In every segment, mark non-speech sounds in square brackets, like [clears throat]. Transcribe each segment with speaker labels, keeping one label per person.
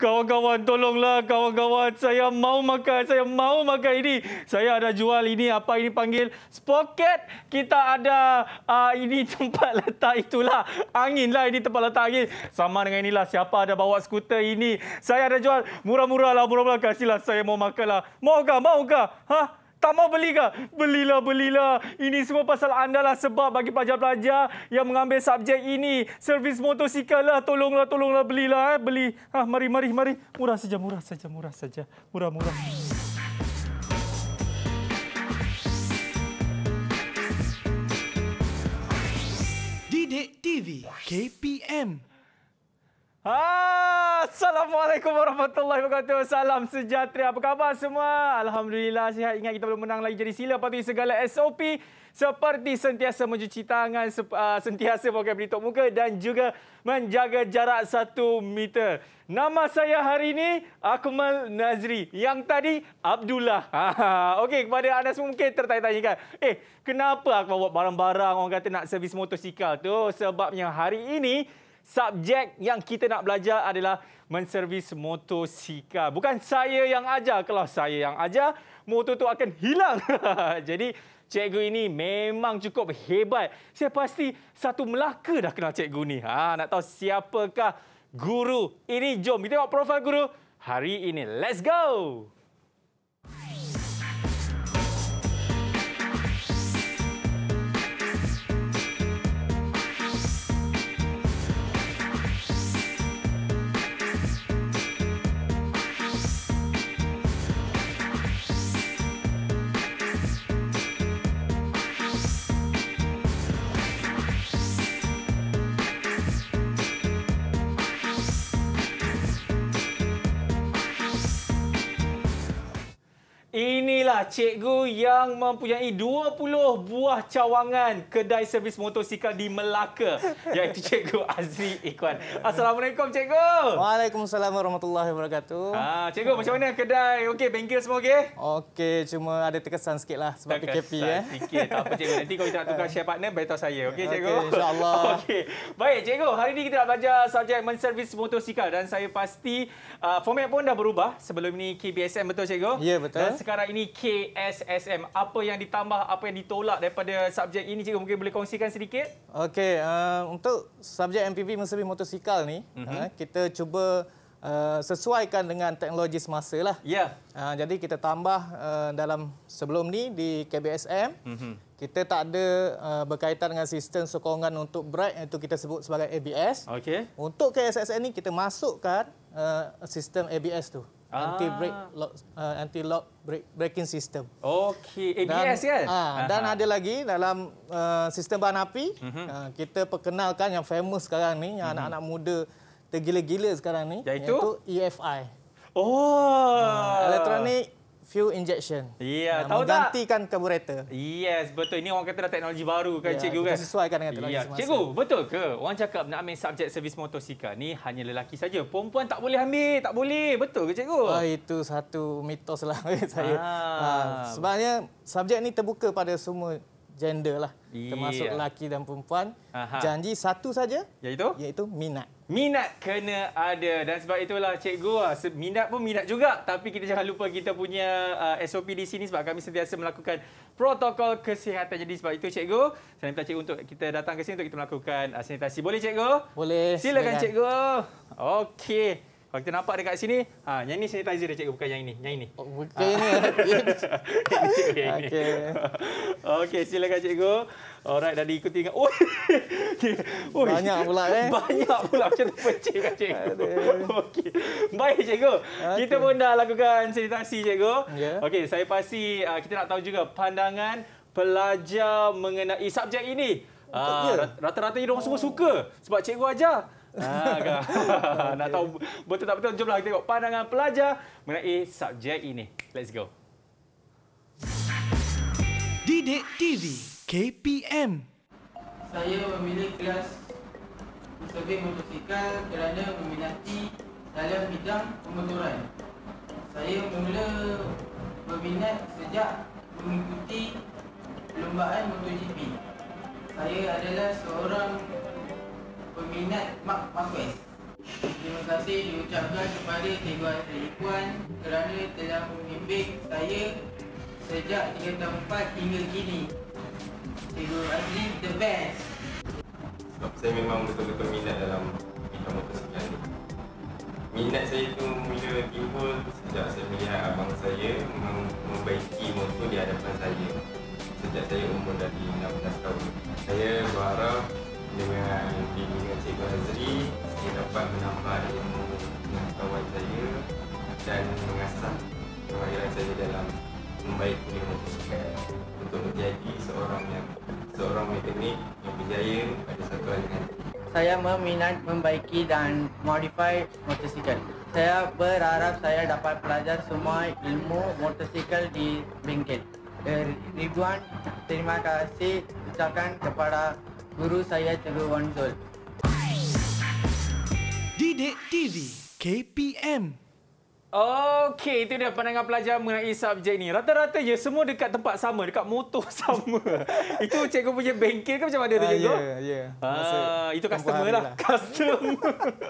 Speaker 1: Kawan-kawan tolonglah kawan-kawan saya mau makan saya mau makan ini saya ada jual ini apa ini panggil spoket kita ada uh, ini [laughs] tempat letak itulah anginlah ini tempat letak angin sama dengan inilah siapa ada bawa skuter ini saya ada jual murah murah lah murah-murah kasihlah saya mau makanlah maukah maukah ha huh? Tak mau beli ke? Belilah, belilah. Ini semua pasal anda lah sebab bagi pelajar-pelajar yang mengambil subjek ini. Servis motosikal lah. Tolonglah, tolonglah belilah. Eh. Beli. Ah, mari, mari, mari. Murah saja, murah saja, murah saja. Murah, murah. Didik TV KPM Ha, Assalamualaikum warahmatullahi wabarakatuh. Salam sejahtera. Apa khabar semua? Alhamdulillah sihat. Ingat kita belum menang lagi jadi sila patuhi segala SOP seperti sentiasa mencuci tangan, ah, sentiasa pakai pelitup muka dan juga menjaga jarak satu meter. Nama saya hari ini Akmal Nazri. Yang tadi Abdullah. [laughs] Ah, okey, kepada anda semua mungkin tertanya-tanyakan. Eh, kenapa aku bawa barang-barang orang kata nak servis motosikal tu? Sebabnya hari ini subjek yang kita nak belajar adalah menservis motosikal. Bukan saya yang ajar. Kalau saya yang ajar, motor tu akan hilang. [laughs] Jadi, cikgu ini memang cukup hebat. Saya pasti satu Melaka dah kenal cikgu ni. Ha, nak tahu siapakah guru ini? Jom kita tengok profil guru hari ini. Let's go! cikgu yang mempunyai 20 buah cawangan kedai servis motosikal di Melaka [laughs] iaitu cikgu Azri Ikwan. Assalamualaikum cikgu. Waalaikumsalam warahmatullahi wabarakatuh. Ha, cikgu macam
Speaker 2: mana kedai? Okey, bengkel semua okey? Okey, cuma ada terkesan sikitlah sebab terkesan PKP ya. Eh.
Speaker 1: Sikit. Tak apa cikgu, nanti kalau kita nak tukar share partner beritahu saya. Okey cikgu. Okay, InsyaAllah. [laughs] Okay, Baik cikgu, hari ini kita nak belajar subjek menservis motosikal dan saya pasti uh, format pun dah berubah. Sebelum ini KBSM betul cikgu? Ya, betul. Dan sekarang ini K KSSM. Apa yang ditambah, apa yang ditolak daripada subjek ini cikgu mungkin boleh kongsikan sedikit?
Speaker 2: Okey, uh, untuk subjek MPV mesin motosikal ni, mm -hmm. uh, kita cuba uh, sesuaikan dengan teknologi semasa lah. Yeah. Ya. Uh, jadi kita tambah uh, dalam sebelum ni di KBSM, mm -hmm. kita tak ada uh, berkaitan dengan sistem sokongan untuk brake yang itu kita sebut sebagai ABS. Okey. Untuk KSSM ni kita masukkan uh, sistem ABS tu anti ah. break lock uh, anti lock break, breaking system.
Speaker 1: Okey, ABS kan? Uh, ya? ah, dan ada
Speaker 2: lagi dalam uh, sistem bahan api, uh, kita perkenalkan yang famous sekarang ni yang mhm. anak-anak muda tergila-gila sekarang ni iaitu, EFI. Oh, uh, elektronik fuel injection.
Speaker 1: Ya, yeah, tahu tak?
Speaker 2: Menggantikan karburator.
Speaker 1: Yes, betul. Ini orang kata dah teknologi baru kan, yeah, cikgu kan? sesuaikan dengan teknologi yeah. semasa. Cikgu, betul ke? Orang cakap nak ambil subjek servis motosikal ni hanya lelaki saja. Perempuan tak boleh ambil,
Speaker 2: tak boleh. Betul ke, cikgu? Oh, itu satu mitos lah [laughs] saya. Ah, ha, sebabnya subjek ni terbuka pada semua gender lah. Yeah. Termasuk lelaki dan perempuan. Aha. Janji satu saja. Iaitu? Iaitu minat.
Speaker 1: Minat kena ada. Dan sebab itulah cikgu, ah, minat pun minat juga. Tapi kita jangan lupa kita punya uh, ah, SOP di sini sebab kami sentiasa melakukan protokol kesihatan. Jadi sebab itu cikgu, saya minta cikgu untuk kita datang ke sini untuk kita melakukan uh, sanitasi. Boleh cikgu? Boleh. Silakan, silakan. cikgu. Okey. Kalau kita nampak dekat sini, ha, yang ini sanitizer dia cikgu, bukan yang ini. Yang ini. Oh, ha. bukan. Ha. [laughs] cikgu yang ini. Okey. Okey, silakan cikgu. Alright, dah diikuti dengan... Oh. [laughs] Okay. Banyak pula eh. [laughs] Banyak pula macam tu pecik cikgu. Okey. Baik cikgu. Okay. Kita pun dah lakukan sanitasi cikgu. Yeah. Okey, saya pasti uh, kita nak tahu juga pandangan pelajar mengenai subjek ini. Uh, rata-rata orang semua suka sebab cikgu ajar. Ah, [laughs] nak tahu betul tak betul? Jomlah kita tengok pandangan pelajar mengenai subjek ini. Let's go.
Speaker 2: Didik TV KPM Saya memilih kelas Survei motosikal kerana meminati dalam bidang pemotoran. Saya mula berminat sejak mengikuti perlombaan MotoGP. Saya adalah seorang peminat mak Marquez. Terima kasih diucapkan kepada Tiga Adik Puan kerana telah membimbing saya sejak 3 tahun 4 hingga kini. Tiga Adik the best.
Speaker 1: Sebab saya memang betul-betul minat dalam bidang motosiklet ni. Minat saya tu mula timbul sejak saya melihat abang saya membaiki motor di hadapan saya sejak saya umur dari 16 tahun. Saya berharap dengan bimbingan Cikgu Azri saya dapat menambah ilmu pengetahuan saya dan mengasah kemahiran saya dalam membaiki motosikal untuk menjadi seorang yang seorang mekanik yang berjaya pada
Speaker 2: satu hari nanti. Saya meminat membaiki dan modify motosikal. Saya berharap saya dapat pelajar semua ilmu motosikal di bengkel. Eh, Ribuan terima kasih ucapkan kepada Guru saya Cikgu Wan Zul. Didik TV
Speaker 1: KPM Okey, itu dia pandangan pelajar mengenai subjek ini. Rata-rata je semua dekat tempat sama, dekat motor [laughs] sama. itu cikgu punya bengkel ke macam mana tu ah, cikgu? Ya, ya. Ah, itu customer lah. lah. Customer.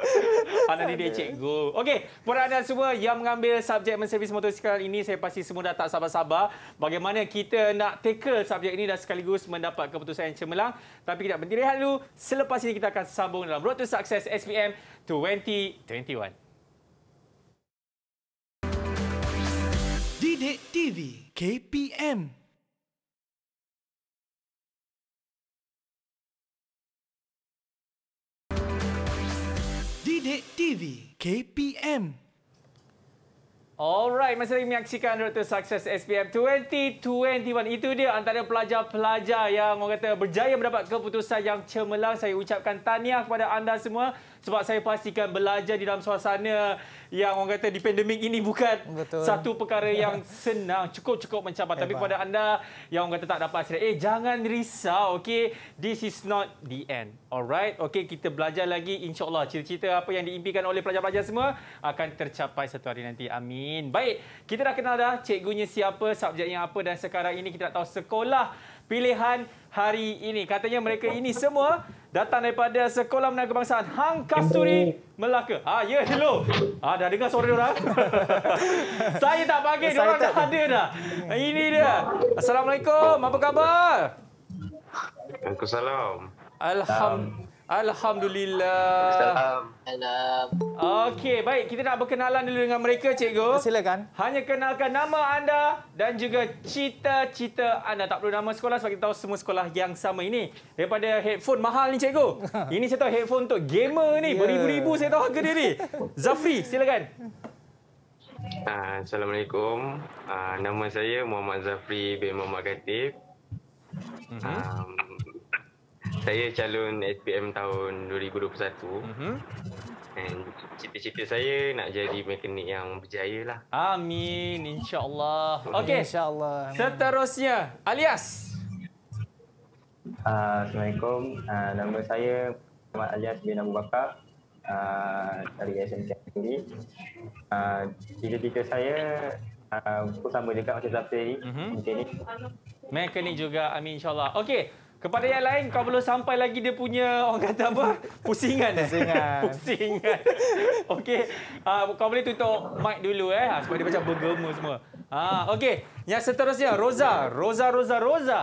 Speaker 1: [laughs] anak didik cikgu. Okey, kepada anda semua yang mengambil subjek menservis motosikal ini, saya pasti semua dah tak sabar-sabar. Bagaimana kita nak tackle subjek ini dan sekaligus mendapat keputusan yang cemerlang. Tapi tidak berhenti rehat dulu. Selepas ini kita akan sambung dalam Road to Success SPM 2021.
Speaker 3: Sidik TV KPM
Speaker 1: Sidik TV KPM Alright, masih lagi menyaksikan Dr. sukses SPM 2021. Itu dia antara pelajar-pelajar yang orang kata berjaya mendapat keputusan yang cemerlang. Saya ucapkan tahniah kepada anda semua sebab saya pastikan belajar di dalam suasana yang orang kata di pandemik ini bukan Betul. satu perkara yang [laughs] senang cukup-cukup mencabar Hebat. tapi kepada anda yang orang kata tak dapat hasil eh jangan risau okay? this is not the end alright Okay, kita belajar lagi insyaallah cerita-cerita apa yang diimpikan oleh pelajar-pelajar semua akan tercapai satu hari nanti amin baik kita dah kenal dah cikgunya siapa subjek yang apa dan sekarang ini kita nak tahu sekolah pilihan hari ini katanya mereka ini semua datang daripada Sekolah Menengah Kebangsaan Hang Kasturi Melaka. Ha, ya, yeah, hello. Ha, dah dengar suara orang? [laughs] saya tak panggil, orang dah ada dah. Ini dia. Assalamualaikum, apa khabar? Waalaikumsalam. Alhamdulillah. Alhamdulillah.
Speaker 3: Assalamualaikum.
Speaker 1: Okey, baik. Kita nak berkenalan dulu dengan mereka, cikgu. Silakan. Hanya kenalkan nama anda dan juga cita-cita anda. Tak perlu nama sekolah sebab kita tahu semua sekolah yang sama ini. Daripada headphone mahal ni, cikgu. [laughs] Ini saya tahu headphone untuk gamer ni. Ya. Beribu-ribu saya tahu harga dia ni. Zafri, silakan. Ah, Assalamualaikum. Ah, nama saya Muhammad Zafri bin Muhammad Khatib. Mm -hmm. um, saya calon SPM tahun 2021 uh-huh. Mhm. And cita-cita saya nak jadi mekanik yang berjaya lah Amin, insya insyaAllah Okay, insya Allah. Seterusnya, alias uh, Assalamualaikum, uh, nama saya Muhammad Alias bin Abu Bakar Uh, dari SMK sendiri. Uh, cita tiga saya uh, pun sama masjid macam ni. Mm-hmm. Mekanik. Mekanik juga, amin insya Allah. Okey, kepada yang lain, kau belum sampai lagi dia punya, orang kata apa? [laughs] Pusingan. Pusingan. [laughs] Pusingan. Okey. Uh, kau boleh tutup mic dulu eh. Ah, sebab dia macam bergema semua. Uh, Okey. Yang seterusnya, Rosa. Rosa, Rosa, Rosa.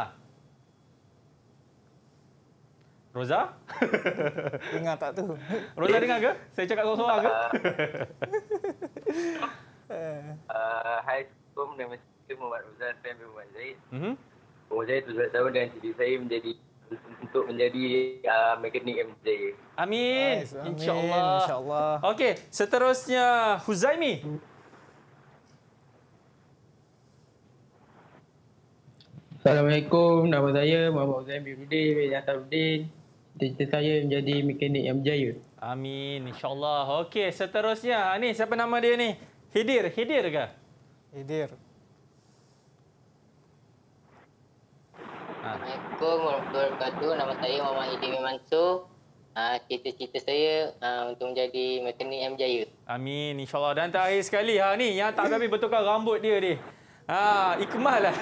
Speaker 1: Rosa? [laughs]
Speaker 2: dengar tak tu?
Speaker 1: Rosa dengar ke? Saya cakap sorang-sorang ke?
Speaker 2: Hai, uh, Assalamualaikum. Nama saya Muhammad Rosa. Muhammad Zaid. Mm umur saya 17 tahun dan cita saya menjadi untuk menjadi uh, mekanik MJ.
Speaker 1: Amin. Nice. InsyaAllah. Insya Okey, seterusnya Huzaimi. Assalamualaikum. Nama saya Muhammad Huzaimi Rudin bin Yassaruddin. Cita saya menjadi mekanik yang berjaya. Amin. InsyaAllah. Okey, seterusnya. Ah, ni, siapa nama dia ni? Hidir. Hidir ke?
Speaker 2: Hidir. Assalamualaikum warahmatullahi wabarakatuh. Nama saya Muhammad Idimi Mansur. Uh, ah, cita-cita saya uh, untuk menjadi mekanik yang berjaya.
Speaker 1: Amin. InsyaAllah. Dan terakhir sekali ha, ni yang tak habis bertukar rambut dia ni. Ha, ah, ikhmal lah.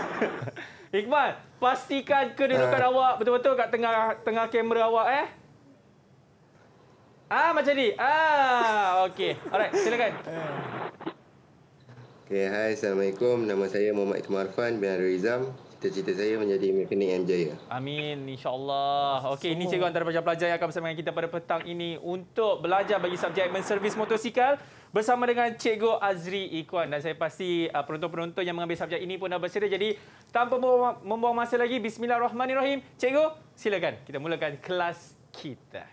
Speaker 1: [laughs] Ikhmal pastikan kedudukan uh. awak betul-betul kat tengah tengah kamera awak eh. Ah macam ni. Ah okey. Alright, silakan.
Speaker 2: Okay, hai. Assalamualaikum. Nama saya Muhammad Ikmal Arfan bin Arizam cita-cita saya menjadi mekanik yang berjaya.
Speaker 1: Amin. InsyaAllah. Okey, ini cikgu antara pelajar-pelajar yang akan bersama dengan kita pada petang ini untuk belajar bagi subjek menservis motosikal bersama dengan cikgu Azri Ikhwan. Dan saya pasti uh, penonton-penonton yang mengambil subjek ini pun dah bersedia. Jadi, tanpa membuang masa lagi, bismillahirrahmanirrahim. Cikgu, silakan. Kita mulakan kelas kita.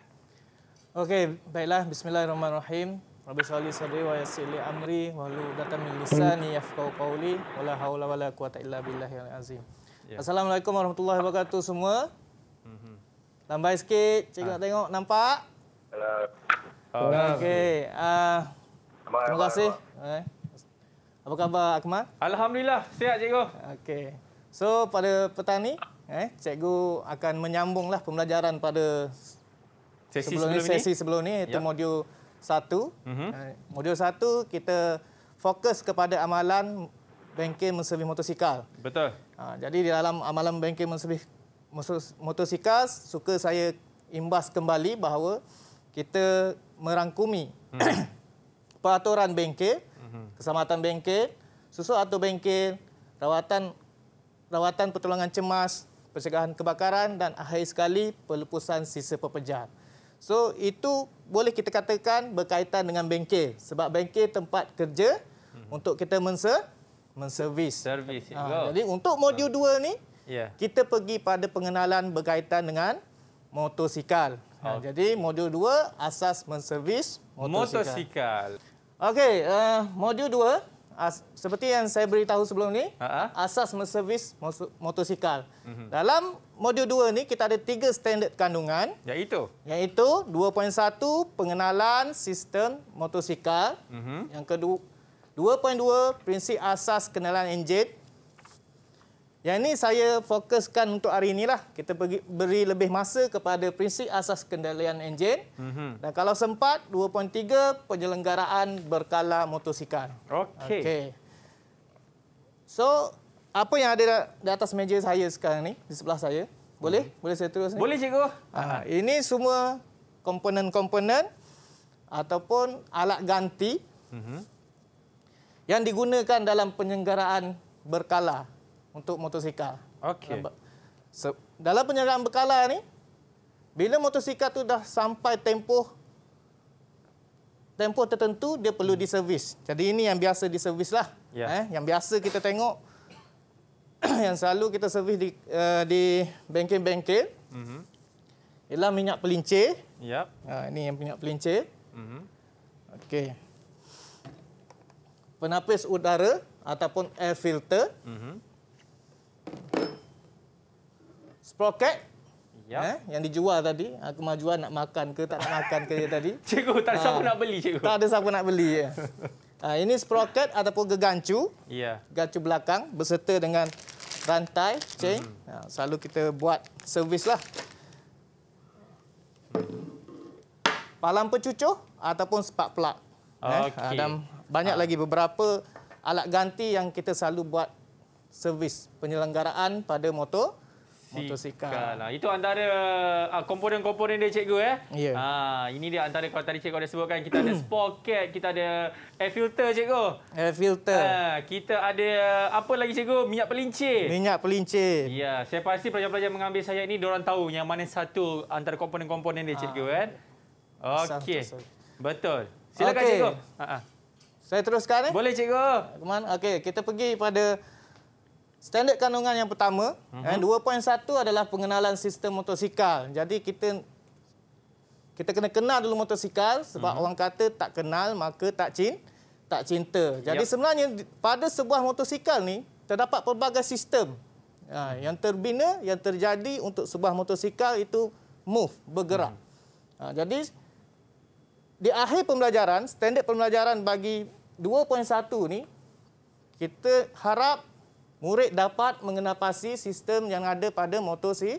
Speaker 2: Okey, baiklah. Bismillahirrahmanirrahim. Rabbi sholli sadri wa yassir amri wa lu datam min lisani yafqahu qawli wala haula wala quwata illa billahi azim. Yeah. Assalamualaikum warahmatullahi wabarakatuh semua. tambah mhm. Lambai sikit, cikgu ha. nak ah. tengok nampak?
Speaker 3: Hello. Oh, Okey.
Speaker 2: Uh, terima kasih. Eh. Apa khabar Akmal? Alhamdulillah, sihat cikgu. Okey. So pada petang ni, eh, cikgu akan menyambung lah pembelajaran pada
Speaker 1: sesi sebelum, sebelum ni, sesi sebelum ni, itu ya. yep.
Speaker 2: modul satu. Mm-hmm. Modul satu kita fokus kepada amalan bengkel menservis motosikal. Betul. Ha, jadi di dalam amalan bengkel menservis motosikal, suka saya imbas kembali bahawa kita merangkumi mm-hmm. [coughs] peraturan bengkel, mm-hmm. keselamatan bengkel, susu atau bengkel, rawatan rawatan pertolongan cemas, pencegahan kebakaran dan akhir sekali pelepasan sisa pepejar. So itu boleh kita katakan berkaitan dengan bengkel sebab bengkel tempat kerja hmm. untuk kita menser menservis. Servis. Ha, jadi untuk modul 2 ni yeah. kita pergi pada pengenalan berkaitan dengan motosikal. Ha, okay. Jadi modul 2 asas menservis motosikal.
Speaker 1: motosikal.
Speaker 2: Okey, uh, eh, modul 2 Ah, seperti yang saya beritahu sebelum ni, uh-huh. asas menservis motosikal. Uh-huh. Dalam modul 2 ni kita ada tiga standard kandungan. Iaitu iaitu 2.1 pengenalan sistem motosikal. Uh-huh. Yang kedua 2.2 prinsip asas kenalan enjin. Yang ini saya fokuskan untuk hari inilah. Kita pergi, beri lebih masa kepada prinsip asas kendalian enjin. Mm-hmm. Dan kalau sempat, 2.3 penyelenggaraan berkala motosikal. Okey. Okay. So, apa yang ada di atas meja saya sekarang ni, di sebelah saya. Boleh? Mm. Boleh saya terus? Boleh, cikgu. Ha, ini semua komponen-komponen ataupun alat ganti mm-hmm. yang digunakan dalam penyelenggaraan berkala untuk motosikal. Okey. So, dalam penyerangan bekala ni bila motosikal tu dah sampai tempoh tempoh tertentu dia perlu diservis. Jadi ini yang biasa diservis lah. Ya. Eh, yang biasa kita tengok [coughs] yang selalu kita servis di uh, di bengkel-bengkel. Mhm. Mm ialah minyak pelincir. Yap. Ha ini yang minyak pelincir. Mhm. Mm Okey. Penapis udara ataupun air filter. Mhm. Mm sproket yep. eh, yang dijual tadi. Ah, kemajuan nak makan ke tak nak makan ke tadi. [laughs] Cikgu, tak ada ha, siapa ah. nak beli. Cikgu. Tak ada siapa nak beli. Ya. Ha, ini sproket ataupun gegancu. Yeah. Ya. Gancu belakang berserta dengan rantai, chain. Mm. Ha, selalu kita buat servis lah. Palang pecucuh ataupun spark plug. Okay. Eh, dan banyak ha. lagi beberapa alat ganti yang kita selalu buat servis penyelenggaraan pada motor motosikal. Ah, itu
Speaker 1: antara uh, komponen-komponen dia cikgu eh. Ya. Yeah. Ah, ini dia antara kalau tadi cikgu ada sebutkan kita ada [clears throat] spoket, kita ada air filter cikgu. Air filter. Ah, kita ada apa lagi cikgu? Minyak pelincir. Minyak pelincir. Ya, yeah. saya pasti pelajar-pelajar mengambil saya ini diorang tahu yang mana satu antara komponen-komponen dia cikgu ah. kan. Ah. Eh? Okey. Betul. Silakan okay. cikgu. Ha -ha.
Speaker 2: Saya teruskan eh. Boleh cikgu. Okey, kita pergi pada standard kandungan yang pertama uh-huh. eh, 2.1 mhm. adalah pengenalan sistem motosikal jadi kita kita kena kenal dulu motosikal sebab uh-huh. orang kata tak kenal maka tak cin tak cinta jadi yep. sebenarnya pada sebuah motosikal ni terdapat pelbagai sistem ha, yang terbina yang terjadi untuk sebuah motosikal itu move bergerak uh-huh. jadi di akhir pembelajaran standard pembelajaran bagi 2.1 ni kita harap murid dapat mengenapasi sistem yang ada pada motor si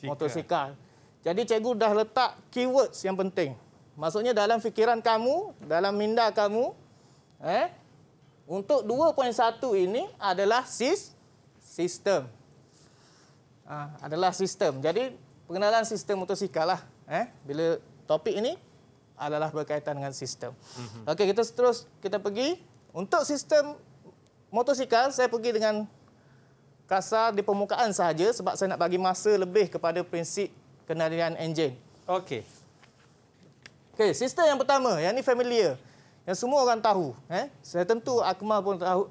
Speaker 2: motor motosikal. Jadi cikgu dah letak keywords yang penting. Maksudnya dalam fikiran kamu, dalam minda kamu, eh untuk 2.1 ini adalah sis sistem. Ha, adalah sistem. Jadi pengenalan sistem motosikal lah eh bila topik ini adalah berkaitan dengan sistem. Mhm. Okey, kita terus kita pergi untuk sistem motosikal saya pergi dengan kasar di permukaan sahaja sebab saya nak bagi masa lebih kepada prinsip kenalian enjin. Okey. Okey, sistem yang pertama, yang ni familiar. Yang semua orang tahu, eh. Saya tentu Akmal pun tahu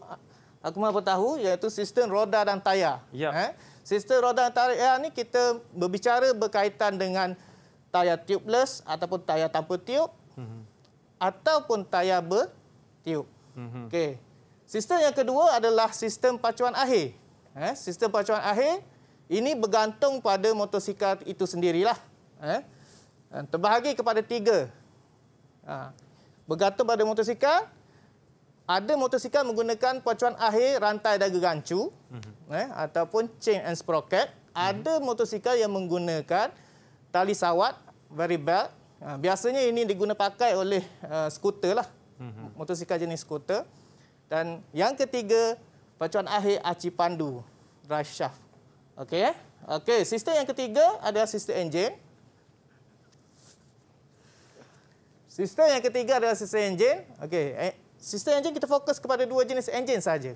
Speaker 2: Akmal pun tahu iaitu sistem roda dan tayar, ya. eh. Sistem roda dan tayar ni kita berbicara berkaitan dengan tayar tubeless ataupun tayar tanpa tiup. Mm-hmm. Ataupun tayar bertiup. Mm-hmm. Okey. Sistem yang kedua adalah sistem pacuan akhir eh, sistem pacuan akhir ini bergantung pada motosikal itu sendirilah eh terbahagi kepada tiga. Ha, bergantung pada motosikal ada motosikal menggunakan pacuan akhir rantai dagu gancu
Speaker 3: mm-hmm.
Speaker 2: eh, ataupun chain and sprocket mm-hmm. ada motosikal yang menggunakan tali sawat very belt ha, biasanya ini digunakan oleh uh, skuter lah mm-hmm. motosikal jenis skuter dan yang ketiga Pacuan akhir Acipandu drive shaft. Okey. Eh? okay. sistem yang ketiga adalah sistem enjin. Sistem yang ketiga adalah sistem enjin. Okey, eh, sistem enjin kita fokus kepada dua jenis enjin saja.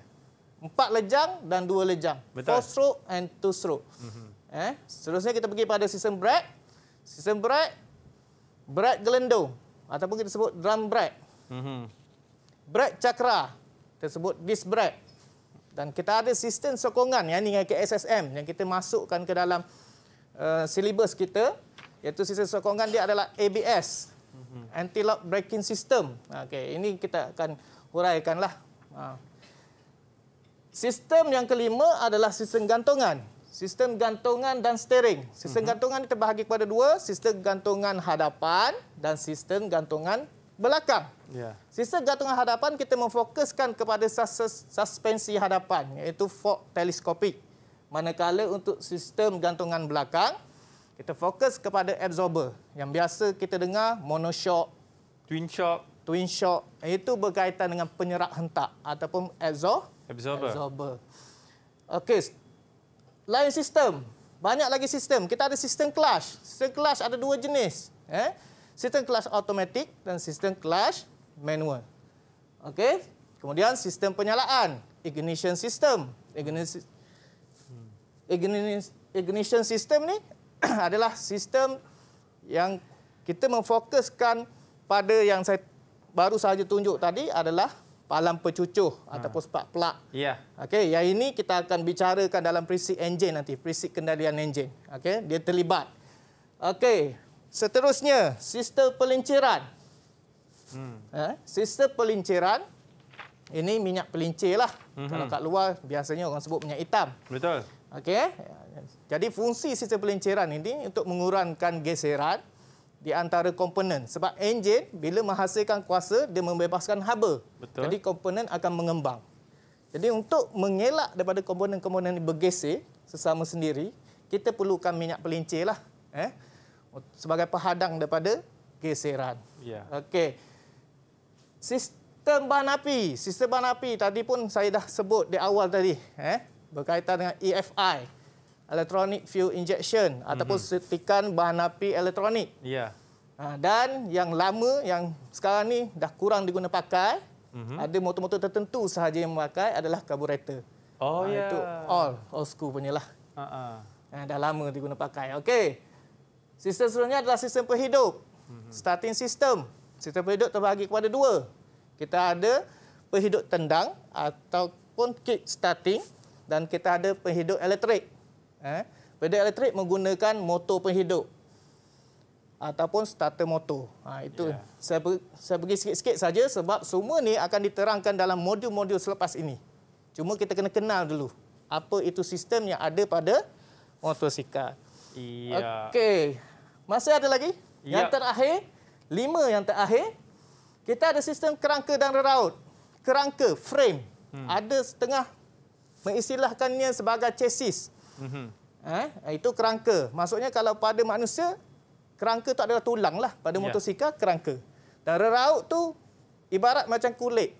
Speaker 2: Empat lejang dan dua lejang. Betul. Four stroke and two stroke. Mm -hmm. Eh, seterusnya kita pergi pada sistem brake. Sistem brake brake gelendo ataupun kita sebut drum brake. Mm -hmm. Brake cakra tersebut disc brake dan kita ada sistem sokongan yang ke SSM yang kita masukkan ke dalam uh, silibus kita iaitu sistem sokongan dia adalah ABS anti lock braking system Okay, ini kita akan huraikanlah ha. sistem yang kelima adalah sistem gantungan sistem gantungan dan steering sistem mhm. gantungan terbahagi kepada dua sistem gantungan hadapan dan sistem gantungan belakang. Yeah. Sisa gantungan hadapan kita memfokuskan kepada sus suspensi hadapan iaitu fork teleskopik. Manakala untuk sistem gantungan belakang, kita fokus kepada absorber yang biasa kita dengar monoshock, twin shock, twin shock iaitu berkaitan dengan penyerak hentak ataupun absor absorber. absorber. Okey. Lain sistem. Banyak lagi sistem. Kita ada sistem clutch. Sistem clutch ada dua jenis, eh? sistem clutch automatic dan sistem clutch manual. Okey. Kemudian sistem penyalaan, ignition system. Ignition, ignition system ni [clears throat] adalah sistem yang kita memfokuskan pada yang saya baru sahaja tunjuk tadi adalah palang pecucuh ha. ataupun spark plug. Ya. Yeah. Okey, yang ini kita akan bicarakan dalam prinsip engine nanti, prinsip kendalian engine. Okey, dia terlibat. Okey. Seterusnya, sistem pelinciran. Hmm. Eh, sistem pelinciran, ini minyak pelincir lah. Hmm. Kalau kat luar, biasanya orang sebut minyak hitam. Betul. Okey. Eh. Jadi fungsi sistem pelinciran ini untuk mengurangkan geseran di antara komponen. Sebab enjin bila menghasilkan kuasa, dia membebaskan haba. Betul. Jadi komponen akan mengembang. Jadi untuk mengelak daripada komponen-komponen ini bergeser sesama sendiri, kita perlukan minyak pelincir lah, Eh? sebagai penghadang daripada geseran. Ya. Okey. Sistem bahan api, sistem bahan api tadi pun saya dah sebut di awal tadi, eh, berkaitan dengan EFI, Electronic Fuel Injection mm-hmm. ataupun suntikan bahan api elektronik. Ya. Ha, dan yang lama yang sekarang ni dah kurang diguna pakai, mm-hmm. ada motor-motor tertentu sahaja yang memakai adalah karburator. Oh ha, ya. Itu all old school punyalah. Ha uh-uh. ah. dah lama diguna pakai. Okey. Sistem seterusnya adalah sistem perhidup. Starting system. Sistem perhidup terbagi kepada dua. Kita ada perhidup tendang ataupun kick starting dan kita ada perhidup elektrik. Eh? Perhidup elektrik menggunakan motor perhidup ataupun starter motor. Ha, itu yeah. saya, ber, saya pergi sikit-sikit saja sebab semua ni akan diterangkan dalam modul-modul selepas ini. Cuma kita kena kenal dulu apa itu sistem yang ada pada motosikal. Iya. Yeah. Okey. Masih ada lagi? Yep. Yang ya. terakhir, lima yang terakhir. Kita ada sistem kerangka dan reraut. Kerangka, frame. Hmm. Ada setengah mengistilahkannya sebagai chassis. Hmm. Eh, ha? itu kerangka. Maksudnya kalau pada manusia, kerangka itu adalah tulang. Lah. Pada yep. Ya. motosikal, kerangka. Dan reraut tu ibarat macam kulit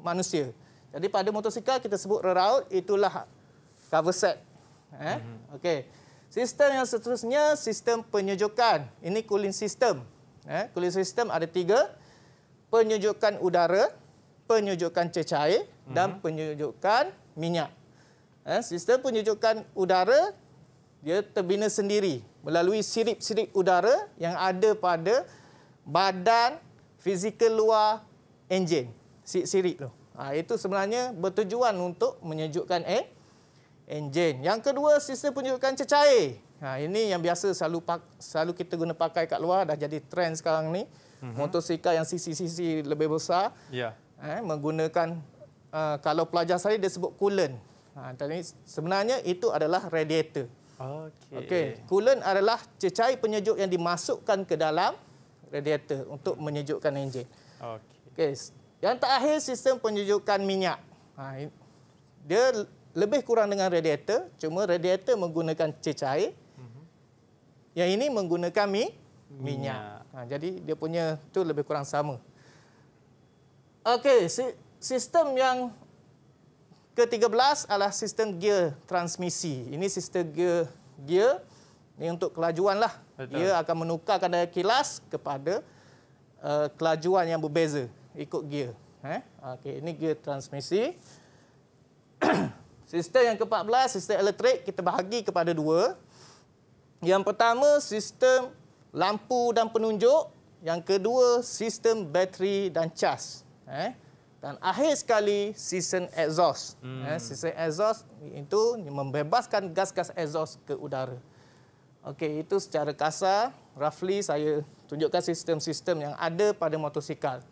Speaker 2: manusia. Jadi pada motosikal kita sebut reraut itulah cover set. Eh? Mm -hmm. Okey. Sistem yang seterusnya, sistem penyejukan. Ini cooling system. Eh, cooling system ada tiga. Penyejukan udara, penyejukan cecair dan mhm. penyejukan minyak. Eh, sistem penyejukan udara, dia terbina sendiri melalui sirip-sirip udara yang ada pada badan fizikal luar enjin. Sirip-sirip tu. Ha, itu sebenarnya bertujuan untuk menyejukkan air. Eh, enjin. Yang kedua, sistem penyedutan cecair. Ha, ini yang biasa selalu selalu kita guna pakai kat luar dah jadi trend sekarang ni. Mm-hmm. Motosikal yang sisi-sisi lebih besar. Ya. Yeah. Ha, eh, menggunakan uh, kalau pelajar saya dia sebut coolant. Ha, sebenarnya itu adalah radiator. Okay. Okey, coolant adalah cecair penyejuk yang dimasukkan ke dalam radiator untuk menyejukkan enjin. Okay. Okay. Yang terakhir sistem penyejukan minyak. Ha, dia lebih kurang dengan radiator cuma radiator menggunakan cecair mhm. yang ini menggunakan mi, minyak ha, jadi dia punya tu lebih kurang sama okey si, sistem yang ke-13 adalah sistem gear transmisi ini sistem gear gear ini untuk kelajuan lah dia akan menukarkan dari kilas kepada uh, kelajuan yang berbeza ikut gear eh okey ini gear transmisi [clears throat] Sistem yang ke-14, sistem elektrik, kita bahagi kepada dua. Yang pertama, sistem lampu dan penunjuk. Yang kedua, sistem bateri dan cas. Eh? Dan akhir sekali, sistem exhaust. Hmm. Eh? Sistem exhaust itu membebaskan gas-gas exhaust ke udara. Okey, itu secara kasar. Roughly, saya tunjukkan sistem-sistem yang ada pada motosikal.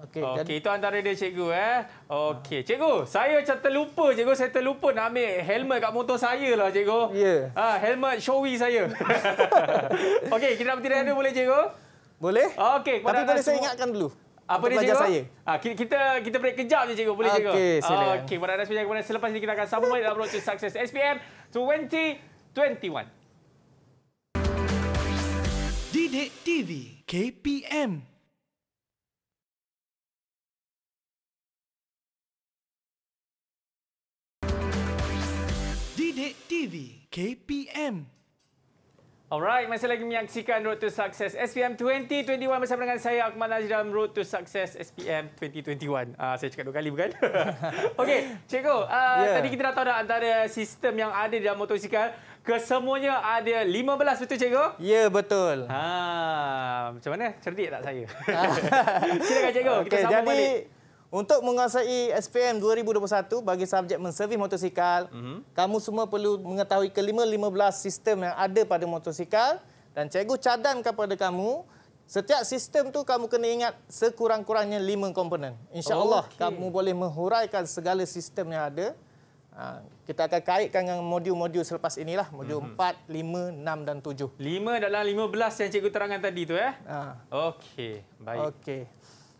Speaker 2: Okey, okay,
Speaker 1: itu antara dia cikgu eh. Okey, cikgu, saya macam terlupa cikgu, saya terlupa nak ambil helmet kat motor saya lah cikgu. Ya. Yeah. Ha, helmet Showy saya. [laughs] Okey, kita nak berdiri hmm. boleh cikgu? Boleh. Okey, tapi boleh saya ingatkan dulu. Apa dia cikgu? Saya. Ha, kita kita break kejap je cikgu, boleh okay, cikgu? Okey, silakan. Okay, pada kepada selepas ini kita akan sambung balik dalam road to success SPM 2021. Didik
Speaker 3: TV KPM Dek TV KPM.
Speaker 1: Alright, masih lagi menyaksikan Road to Success SPM 2021 bersama dengan saya Akmal Najib dalam Road to Success SPM 2021. Uh, saya cakap dua kali bukan? [laughs] Okey, Cikgu, uh, yeah. tadi kita dah tahu dah antara sistem yang ada dalam motosikal Kesemuanya ada 15 betul cikgu? Ya betul. Ha, macam mana? Cerdik tak saya?
Speaker 2: [laughs] Silakan cikgu, okay, kita sambung jadi, balik. Untuk menguasai SPM 2021 bagi subjek menservis motosikal, mm-hmm. kamu semua perlu mengetahui kelima lima belas sistem yang ada pada motosikal dan cikgu cadang kepada kamu setiap sistem tu kamu kena ingat sekurang-kurangnya lima komponen. Insya-Allah okay. kamu boleh menghuraikan segala sistem yang ada. Ha, kita akan kaitkan dengan modul-modul selepas inilah, modul mm-hmm. 4, 5, 6 dan 7.
Speaker 1: 5 dalam 15 yang cikgu terangkan tadi
Speaker 2: itu eh. Ha. Okey, baik. Okey.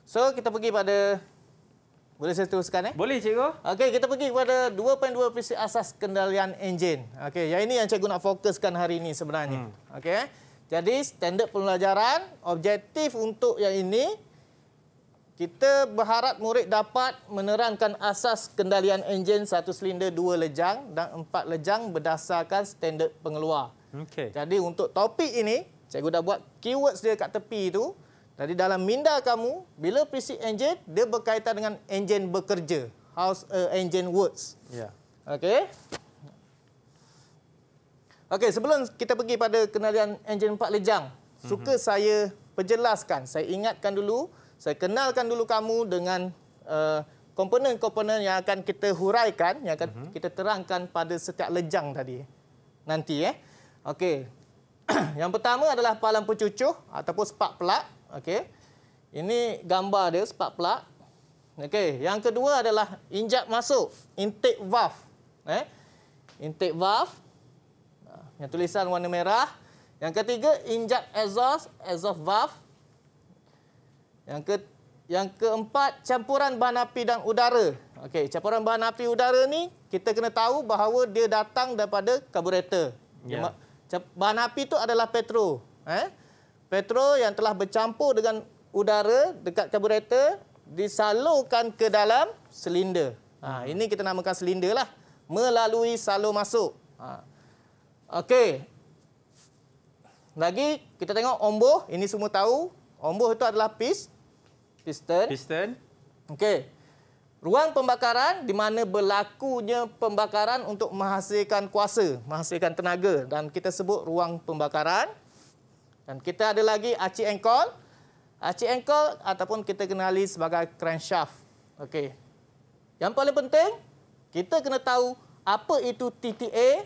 Speaker 2: So kita pergi pada boleh saya teruskan eh? Boleh cikgu. Okey, kita pergi kepada 2.2 prinsip asas kendalian enjin. Okey, yang ini yang cikgu nak fokuskan hari ini sebenarnya. Hmm. Okey. Eh? Jadi standard pembelajaran, objektif untuk yang ini kita berharap murid dapat menerangkan asas kendalian enjin satu silinder dua lejang dan empat lejang berdasarkan standard pengeluar. Okey. Jadi untuk topik ini, cikgu dah buat keywords dia kat tepi tu. Jadi dalam minda kamu, bila prinsip enjin, dia berkaitan dengan enjin bekerja. How eh, engine works. Yeah. Okay. Okay, sebelum kita pergi pada kenalian enjin Pak lejang, mm -hmm. suka saya perjelaskan, saya ingatkan dulu, saya kenalkan dulu kamu dengan eh, komponen-komponen uh, yang akan kita huraikan, yang akan mm -hmm. kita terangkan pada setiap lejang tadi. Eh. Nanti, eh. Okay. [clears throat] yang pertama adalah palang pencucuh ataupun spark plug. Okey. Ini gambar dia spark plug. Okey, yang kedua adalah injak masuk, intake valve. Eh. Intake valve. Ah, yang tulisan warna merah. Yang ketiga injak exhaust, exhaust valve. Yang ke yang keempat campuran bahan api dan udara. Okey, campuran bahan api udara ni kita kena tahu bahawa dia datang daripada karburetor. Yeah. Bahan api itu adalah petrol, eh? petrol yang telah bercampur dengan udara dekat karburator disalurkan ke dalam silinder. Ha, ini kita namakan silinder lah. Melalui salur masuk. Ha. Okey. Lagi kita tengok omboh. Ini semua tahu. Omboh itu adalah pis. Piston. Piston. Okey. Ruang pembakaran di mana berlakunya pembakaran untuk menghasilkan kuasa, menghasilkan tenaga. Dan kita sebut ruang pembakaran. Dan kita ada lagi acik engkol. Acik engkol ataupun kita kenali sebagai crankshaft. Okey. Yang paling penting, kita kena tahu apa itu TTA,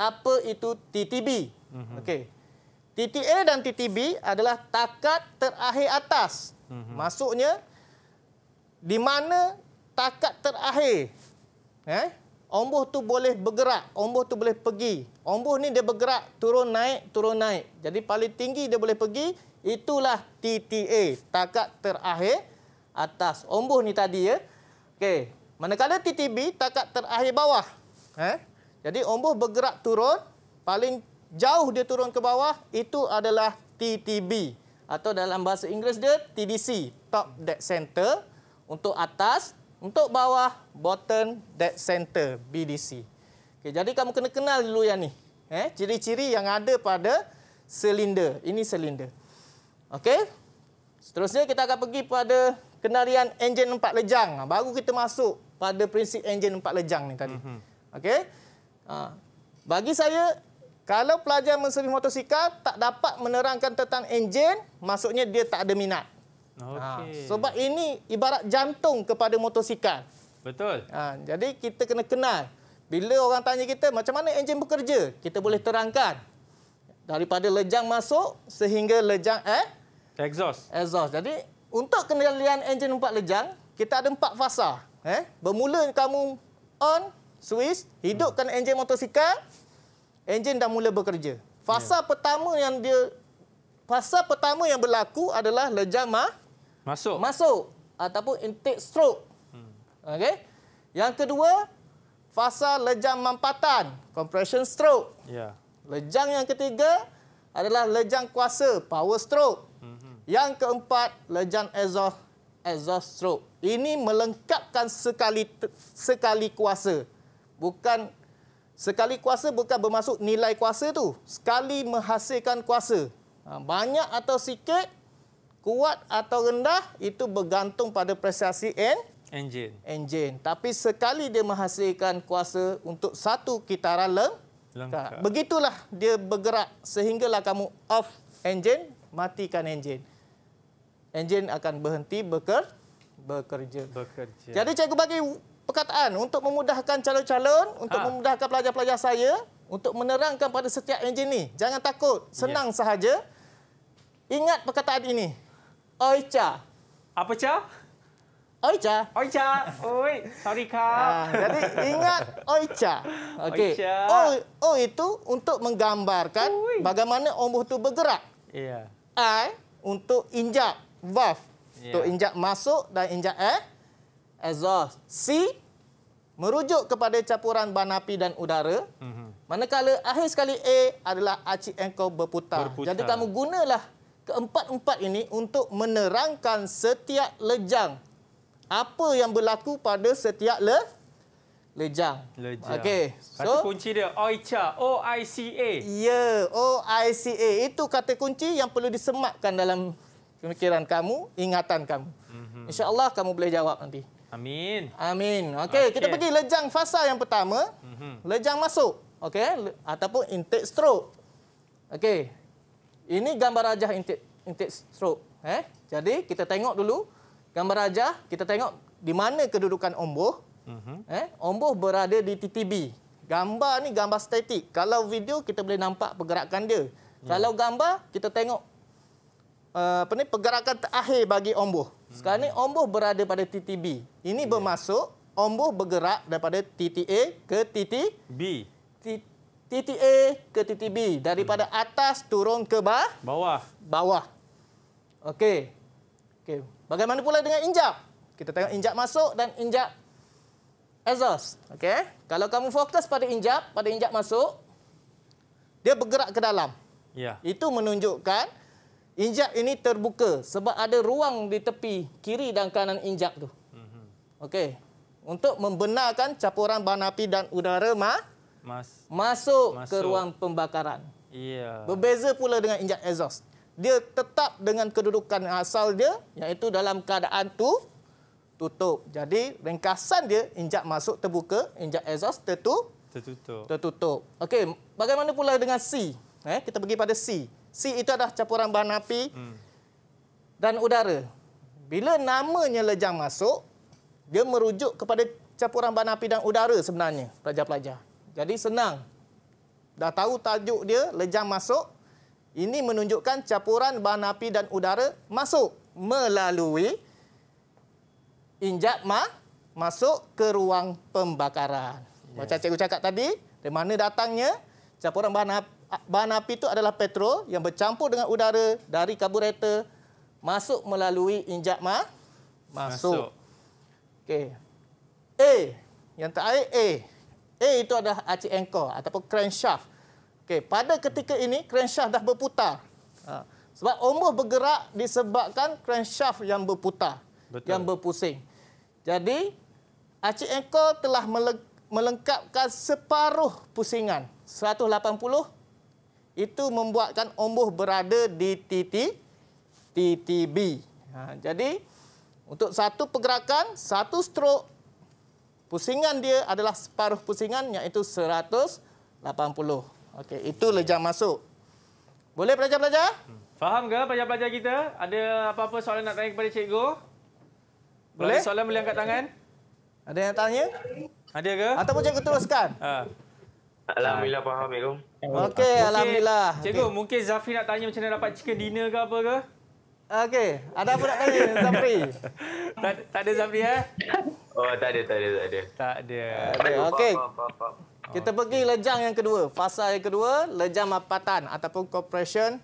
Speaker 2: apa itu TTB. Mhm. Okey. TTA dan TTB adalah takat terakhir atas. Mhm. Maksudnya di mana takat terakhir? Eh? Ombuh tu boleh bergerak, ombuh tu boleh pergi. Ombuh ni dia bergerak, turun naik, turun naik. Jadi paling tinggi dia boleh pergi, itulah TTA, takat terakhir atas. Ombuh ni tadi ya. Okey, manakala TTB, takat terakhir bawah. Eh? Jadi ombuh bergerak turun, paling jauh dia turun ke bawah, itu adalah TTB. Atau dalam bahasa Inggeris dia, TDC, Top Dead Center. Untuk atas, untuk bawah bottom dead center BDC. Okay, jadi kamu kena kenal dulu yang ni. Eh, ciri-ciri yang ada pada silinder. Ini silinder. Okey. Seterusnya kita akan pergi pada kenarian enjin empat lejang. Ha, baru kita masuk pada prinsip enjin empat lejang ni tadi. Mhm. Okey. Ha, bagi saya kalau pelajar mesin motosikal tak dapat menerangkan tentang enjin, maksudnya dia tak ada minat.
Speaker 1: Ah, okay. Sebab
Speaker 2: ini ibarat jantung kepada motosikal. Betul. Ha, jadi kita kena kenal. Bila orang tanya kita macam mana enjin bekerja, kita boleh hmm. terangkan. Daripada lejang masuk sehingga lejang eh? Exhaust. Exhaust. Jadi untuk kendalian enjin empat lejang, kita ada empat fasa. Eh? Bermula kamu on, switch, hidupkan hmm. enjin motosikal, enjin dah mula bekerja. Fasa yeah. pertama yang dia... Fasa pertama yang berlaku adalah lejang masuk. Masuk. Masuk ataupun intake stroke. Hmm. Okey. Yang kedua, fasa lejang mampatan, compression stroke. Ya. Lejang yang ketiga adalah lejang kuasa, power stroke. Hmm. Yang keempat, lejang exhaust, exhaust stroke. Ini melengkapkan sekali sekali kuasa. Bukan sekali kuasa bukan bermaksud nilai kuasa tu. Sekali menghasilkan kuasa. Ha, banyak atau sikit kuat atau rendah itu bergantung pada prestasi en engine. Engine. Tapi sekali dia menghasilkan kuasa untuk satu kitaran leng lengkap. Begitulah dia bergerak sehinggalah kamu off engine, matikan engine. Engine akan berhenti beker bekerja. Bekerja. Jadi cikgu bagi perkataan untuk memudahkan calon-calon, untuk ha. memudahkan pelajar-pelajar saya untuk menerangkan pada setiap enjin ni. Jangan takut, senang ya. sahaja. Ingat perkataan ini. Oi Cha. Apa Cha? Oi Cha. Oi Cha. Oi, sorry Kak. Ah, jadi ingat Oi Cha. Okey. Oi, oi itu untuk menggambarkan Ui. bagaimana ombuh tu bergerak. Ya. Yeah. I untuk injak valve. Yeah. Untuk injak masuk dan injak air. Eh, exhaust. C merujuk kepada campuran ban api dan udara. Mm-hmm. Manakala akhir sekali A adalah aci engkau berputar. berputar. Jadi kamu gunalah keempat-empat ini untuk menerangkan setiap lejang apa yang berlaku pada setiap le lejang.
Speaker 1: lejang. Okey. So, kata kunci dia OICA, O I C A.
Speaker 2: Ya, yeah, O I C A. Itu kata kunci yang perlu disematkan dalam pemikiran kamu, ingatan kamu. Mm-hmm. Insya-Allah kamu boleh jawab nanti. Amin. Amin. Okey, okay. kita pergi lejang fasa yang pertama. Mm-hmm. Lejang masuk. Okey, ataupun intake stroke. Okey. Ini gambar rajah intik, intik stroke. Eh? Jadi kita tengok dulu gambar rajah. Kita tengok di mana kedudukan omboh. Mhm. Eh? Omboh berada di TTB. Gambar ni gambar statik. Kalau video kita boleh nampak pergerakan dia. Hmm. Kalau gambar kita tengok eh, apa ni, pergerakan terakhir bagi omboh. Hmm. Sekarang ni omboh berada pada TTB. Ini bermaksud omboh bergerak daripada TTA ke TTB. B titik A ke titik B daripada atas turun ke bah bawah bawah okey okey bagaimana pula dengan injak kita tengok injak masuk dan injak exhaust okey kalau kamu fokus pada injak pada injak masuk dia bergerak ke dalam ya itu menunjukkan injak ini terbuka sebab ada ruang di tepi kiri dan kanan injak tu hmm okey untuk membenarkan capuran bahan api dan udara mah Mas masuk, masuk ke ruang pembakaran. Iya. Berbeza pula dengan injak exhaust. Dia tetap dengan kedudukan asal dia iaitu dalam keadaan tu tutup. Jadi ringkasan dia injak masuk terbuka, injak exhaust tertutup. Tertutup. Tertutup. Okey, bagaimana pula dengan C? Eh, kita pergi pada C. C itu adalah campuran bahan api hmm. dan udara. Bila namanya lejang masuk, dia merujuk kepada campuran bahan api dan udara sebenarnya, pelajar-pelajar. Jadi senang. Dah tahu tajuk dia, Lejam masuk. Ini menunjukkan campuran bahan api dan udara masuk melalui injak ma masuk ke ruang pembakaran. Yes. Macam cikgu cakap tadi, dari mana datangnya? Campuran bahan api, bahan api itu adalah petrol yang bercampur dengan udara dari karburator masuk melalui injak ma masuk. masuk. Okey. A yang terakhir A. A eh, itu adalah arch anchor ataupun crankshaft. Okey, pada ketika ini crankshaft dah berputar. Ha. Sebab ombo bergerak disebabkan crankshaft yang berputar, Betul. yang berpusing. Jadi arch anchor telah melengkapkan separuh pusingan 180 itu membuatkan ombo berada di titik TTB. Ha, jadi untuk satu pergerakan, satu stroke Pusingan dia adalah separuh pusingan iaitu 180. Okey, itu lejam masuk. Boleh pelajar-pelajar? Hmm. Faham ke
Speaker 1: pelajar-pelajar kita? Ada apa-apa soalan nak tanya kepada cikgu? Boleh? Ada soalan boleh angkat tangan?
Speaker 2: Ada yang tanya? Ada ke? atau cikgu teruskan? Ha. Alhamdulillah
Speaker 1: faham, Cikgu. Okey, okay. Alhamdulillah. Cikgu, okay. mungkin Zafri nak tanya macam mana dapat chicken dinner ke apa
Speaker 2: ke? Okey, ada apa nak tanya Zafri? [laughs] tak, tak ada Zafri eh?
Speaker 1: Oh, tak ada, tak ada, tak ada. Tak ada. ada. Okey.
Speaker 2: Kita pergi lejang yang kedua. Fasa yang kedua, lejang mapatan ataupun compression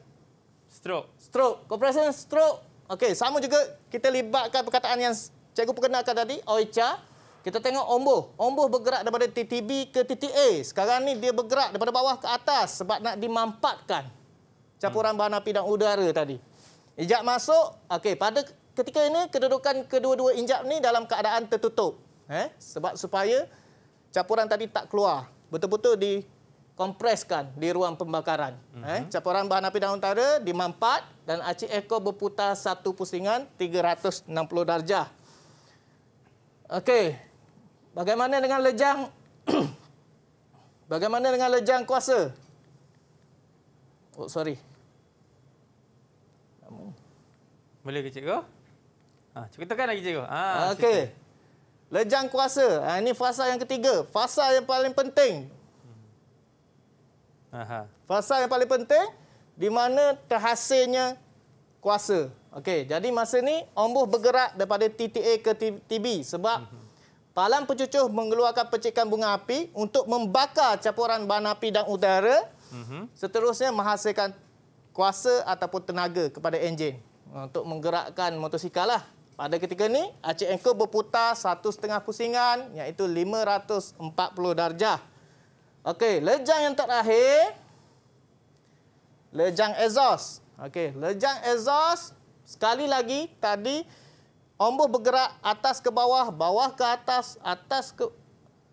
Speaker 2: stroke. Stroke, compression stroke. Okey, sama juga kita libatkan perkataan yang cikgu perkenalkan tadi, Oicha. Kita tengok omboh. Omboh bergerak daripada titik B ke titik A. Sekarang ni dia bergerak daripada bawah ke atas sebab nak dimampatkan campuran hmm. bahan api dan udara tadi. Injak masuk. Okey, pada ketika ini kedudukan kedua-dua injak ni dalam keadaan tertutup. Eh, sebab supaya capuran tadi tak keluar. Betul-betul di kompreskan di ruang pembakaran. Mm -hmm. Eh, mhm. campuran bahan api dalam utara dimampat dan aci eko berputar satu pusingan 360 darjah. Okey. Bagaimana dengan lejang? [clears throat] Bagaimana dengan lejang kuasa? Oh, sorry.
Speaker 1: Boleh ke cikgu? Ha, cikgu tekan lagi cikgu.
Speaker 2: Ha, Okey. Lejang kuasa. Ha, ini fasa yang ketiga. Fasa yang paling penting. Aha. Fasa yang paling penting di mana terhasilnya kuasa. Okey, jadi masa ni ombuh bergerak daripada titik A ke TB sebab mhm. palang pecucuh mengeluarkan percikan bunga api untuk membakar campuran bahan api dan udara. Mhm. Seterusnya menghasilkan kuasa ataupun tenaga kepada enjin. Ah, untuk menggerakkan motosikal lah. Pada ketika ni, Acik engkau berputar satu setengah pusingan iaitu 540 darjah. Okey, lejang yang terakhir. Lejang exhaust. Okey, lejang exhaust. Sekali lagi, tadi ombo bergerak atas ke bawah, bawah ke atas, atas ke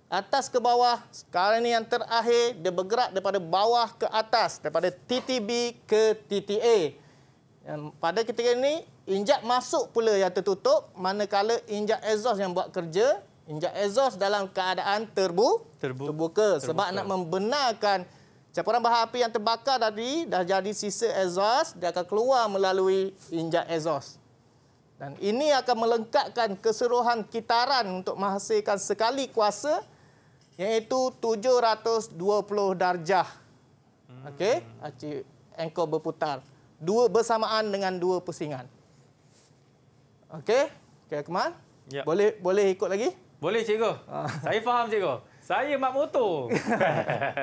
Speaker 2: atas ke bawah. Sekarang ni yang terakhir, dia bergerak daripada bawah ke atas. Daripada TTB ke TTA. Pada ketika ini, injak masuk pula yang tertutup manakala injak exhaust yang buat kerja. Injak exhaust dalam keadaan terbu terbuka. terbuka. Sebab nak membenarkan campuran bahan api yang terbakar tadi dah jadi sisa exhaust, dia akan keluar melalui injak exhaust. Dan ini akan melengkapkan keseluruhan kitaran untuk menghasilkan sekali kuasa iaitu 720 darjah. Hmm. Okey, Encik berputar dua bersamaan dengan dua pusingan. Okey, okey Akmal. Ya. Boleh boleh
Speaker 1: ikut lagi? Boleh cikgu. Ah. Saya faham cikgu. Saya mak motor.